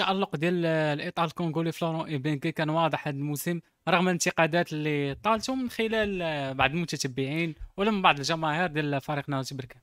التالق ديال الاطار الكونغولي فلورون ايبينكي كان واضح هذا الموسم رغم الانتقادات اللي طالتو من خلال بعض المتتبعين ولا من بعض الجماهير ديال فريق ناوتي بركان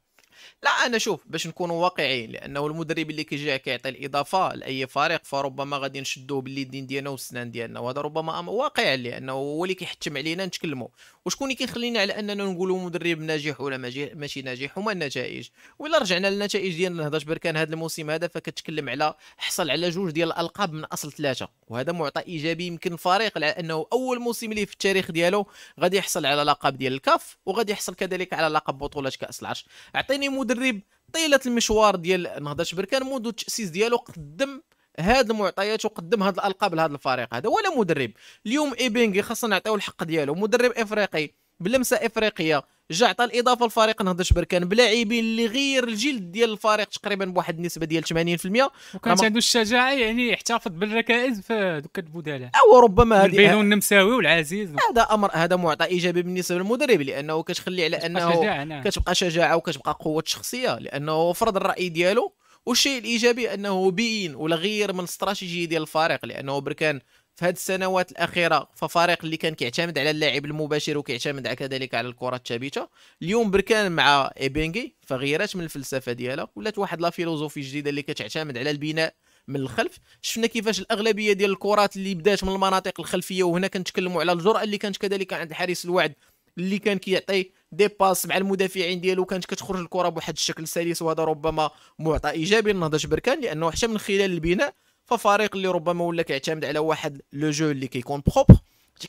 لا انا شوف باش نكونوا واقعيين لانه المدرب اللي كيجي كيعطي الاضافه لاي فريق فربما غادي نشدوه باليدين ديالنا والسنان ديالنا وهذا ربما امر واقع لانه هو اللي كيحتم علينا نتكلموا وشكون اللي كيخلينا على اننا نقولوا مدرب ناجح ولا ماشي ناجح هما النتائج ولا رجعنا للنتائج ديال نهضه بركان هذا الموسم هذا فكتكلم على حصل على جوج ديال الالقاب من اصل ثلاثه وهذا معطى ايجابي يمكن الفريق على انه اول موسم ليه في التاريخ ديالو غادي يحصل على لقب ديال الكاف وغادي يحصل كذلك على لقب بطوله كاس العرش اعطيني يعني مدرب طيله المشوار ديال نهضه بركان منذ التاسيس ديالو قدم هاد المعطيات وقدم هاد الالقاب لهاد الفريق هذا ولا مدرب اليوم ايبينغي خاصنا نعطيو الحق ديالو مدرب افريقي بلمسه افريقيه جا عطى الاضافه للفريق نهضرش بركان بلاعبين اللي غير الجلد ديال الفريق تقريبا بواحد النسبه ديال 80% وكانت رم... عنده الشجاعه يعني يحتفظ بالركائز في دوك البدلاء او ربما هذه بينو النمساوي والعزيز هذا امر هذا معطى ايجابي بالنسبه للمدرب لانه كتخلي على انه شجاعة نعم. كتبقى وكتبقى قوه شخصيه لانه فرض الراي ديالو والشيء الايجابي انه بين ولا غير من الاستراتيجيه ديال الفريق لانه بركان في هذه السنوات الاخيره ففريق اللي كان كيعتمد على اللاعب المباشر وكيعتمد كذلك على الكره الثابته اليوم بركان مع ايبينغي فغيرات من الفلسفه ديالها ولات واحد لا فيلوزوفي جديده اللي كتعتمد على البناء من الخلف شفنا كيفاش الاغلبيه ديال الكرات اللي بدات من المناطق الخلفيه وهنا كنتكلموا على الجراه اللي كانت كذلك عند الحارس الوعد اللي كان كيعطي دي باس مع المدافعين ديالو كانت كتخرج الكره بواحد الشكل سلس وهذا ربما معطى ايجابي لنهضه بركان لانه حتى من خلال البناء ففريق اللي ربما ولا كيعتمد على واحد لو جو اللي كيكون بروبر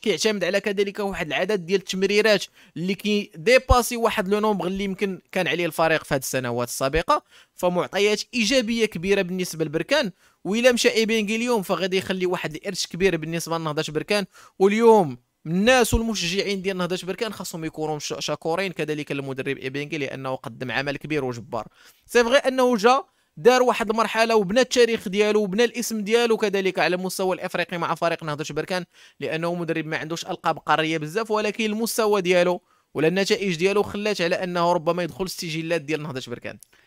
كيعتمد على كذلك واحد العدد ديال التمريرات اللي كي ديباسي واحد لو نومبر اللي يمكن كان عليه الفريق في هذه السنوات السابقه فمعطيات ايجابيه كبيره بالنسبه لبركان وإلا مشى ايبينغ اليوم فغادي يخلي واحد الارش كبير بالنسبه لنهضه بركان واليوم الناس والمشجعين ديال نهضه بركان خاصهم يكونوا شاكورين كذلك المدرب ايبينغ لانه قدم عمل كبير وجبار سي فغي انه جا دار واحد المرحله وبنى التاريخ ديالو وبنى الاسم ديالو كذلك على المستوى الافريقي مع فريق نهضه بركان لانه مدرب ما عندوش القاب قاريه بزاف ولكن المستوى ديالو ولا النتائج ديالو خلات على انه ربما يدخل السجلات ديال نهضه بركان